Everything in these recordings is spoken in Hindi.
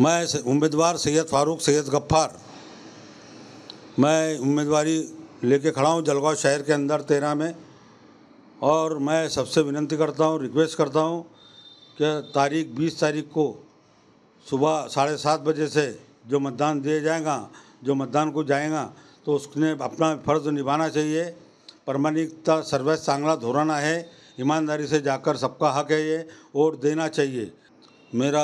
मैं उम्मीदवार सैयद फ़ारूक सैयद गफ्फार मैं उम्मीदवारी लेके खड़ा हूँ जलगाँव शहर के अंदर तेरह में और मैं सबसे विनती करता हूँ रिक्वेस्ट करता हूँ कि तारीख बीस तारीख को सुबह साढ़े सात बजे से जो मतदान दिए जाएगा जो मतदान को जाएगा तो उसने अपना फ़र्ज़ निभाना चाहिए प्रमाणिकता सर्वे सांगला धोराना है ईमानदारी से जाकर सबका हक है ये वोट देना चाहिए मेरा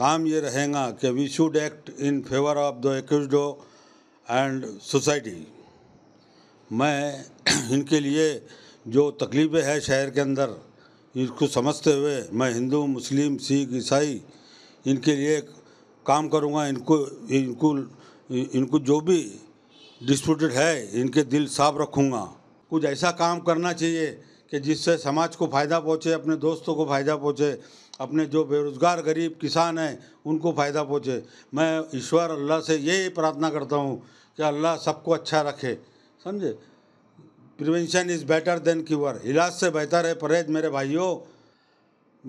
काम ये रहेगा कि we should act in favour of the accused and society मैं इनके लिए जो तकलीफ़ें हैं शहर के अंदर इसको समझते हुए मैं हिंदू मुस्लिम सिख ईसाई इनके लिए काम करूँगा इनको इनको इनको जो भी डिस्प्यूटेड है इनके दिल साफ रखूँगा कुछ ऐसा काम करना चाहिए कि जिससे समाज को फ़ायदा पहुँचे अपने दोस्तों को फ़ायदा पहुँचे अपने जो बेरोज़गार गरीब किसान हैं उनको फ़ायदा पहुँचे मैं ईश्वर अल्लाह से यही प्रार्थना करता हूँ कि अल्लाह सबको अच्छा रखे समझे prevention is better than cure इलाज से बेहतर है परहेज मेरे भाइयों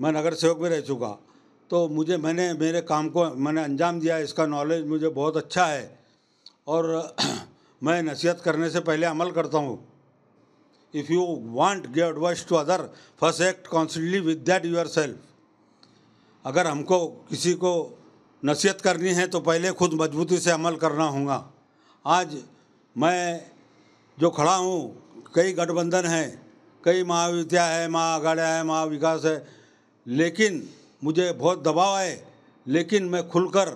मैं नगर सेवक भी रह चुका तो मुझे मैंने मेरे काम को मैंने अंजाम दिया इसका नॉलेज मुझे बहुत अच्छा है और मैं नसीहत करने से पहले अमल करता हूँ if you want give advice to other first act constantly with that yourself अगर हमको किसी को नसीहत करनी है तो पहले खुद मजबूती से अमल करना होगा आज मैं जो खड़ा हूँ कई गठबंधन हैं कई महाविद्या है महागढ़ है महाविकास है लेकिन मुझे बहुत दबाव है लेकिन मैं खुलकर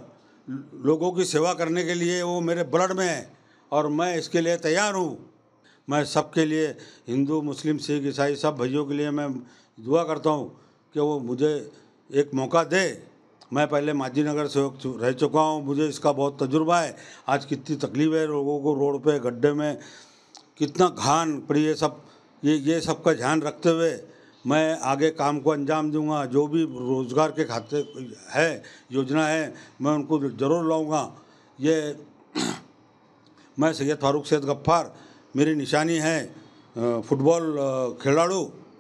लोगों की सेवा करने के लिए वो मेरे ब्लड में है और मैं इसके लिए तैयार हूँ मैं सबके लिए हिंदू मुस्लिम सिख ईसाई सब भाइयों के लिए मैं दुआ करता हूँ कि वो मुझे एक मौका दे मैं पहले माजी नगर से रह चुका हूँ मुझे इसका बहुत तजुर्बा है आज कितनी तकलीफ है लोगों को रोड पे गड्ढे में कितना घान पड़ी ये सब ये ये सब का ध्यान रखते हुए मैं आगे काम को अंजाम दूंगा जो भी रोज़गार के खाते है योजना है मैं उनको ज़रूर लाऊंगा ये मैं सैयद फारूक सैद गफ्फार मेरी निशानी है फुटबॉल खिलाड़ू